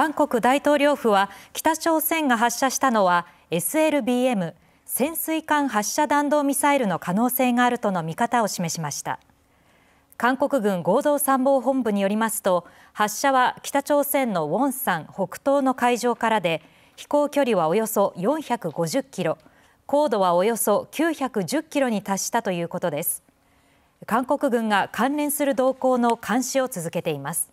韓国大統領府は北朝鮮が発射したのは SLBM 潜水艦発射弾道ミサイルの可能性があるとの見方を示しました韓国軍合同参謀本部によりますと発射は北朝鮮のウォンサン北東の海上からで飛行距離はおよそ450キロ高度はおよそ910キロに達したということです韓国軍が関連する動向の監視を続けています